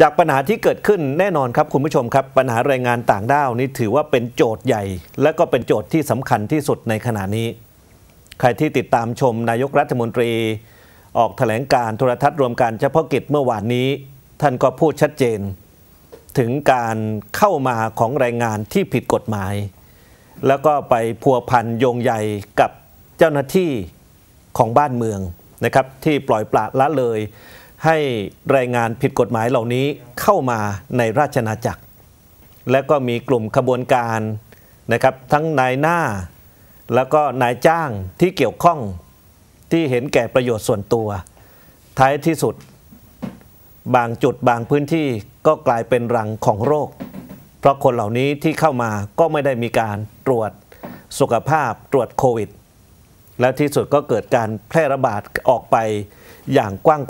จากปัญหาที่เกิดขึ้นแน่นอนครับคุณผู้ชมครับ ปัญหาแรงงานต่างด้าวนี่ถือว่าเป็นโจทย์ใหญ่ และก็เป็นโจทย์ที่สำคัญที่สุดในขณะนี้ ใครที่ติดตามชมนายกรัฐมนตรี ออกถแถลงการโทรทัศน์รวมการเฉพาะกิจเมื่อวานนี้ ท่านก็พูดชัดเจน ถึงการเข้ามาของแรงงานที่ผิดกฎหมาย แล้วก็ไปพัวพันโยงใยกับเจ้าหน้าที่ของบ้านเมืองนะครับที่ปล่อยปละละเลยให้แรงงานผิดกฎหมายเหล่านี้เข้ามาในราชนาจักร และก็มีกลุ่มขบวนการนะครับทั้งนายหน้า แล้วก็นายจ้างที่เกี่ยวข้องที่เห็นแก่ประโยชน์ส่วนตัว ท้ายที่สุดบางจุดบางพื้นที่ก็กลายเป็นรังของโรค เพราะคนเหล่านี้ที่เข้ามาก็ไม่ได้มีการตรวจสุขภาพตรวจโควิด และที่สุดก็เกิดการแพร่ระบาดออกไปอย่างกว้าง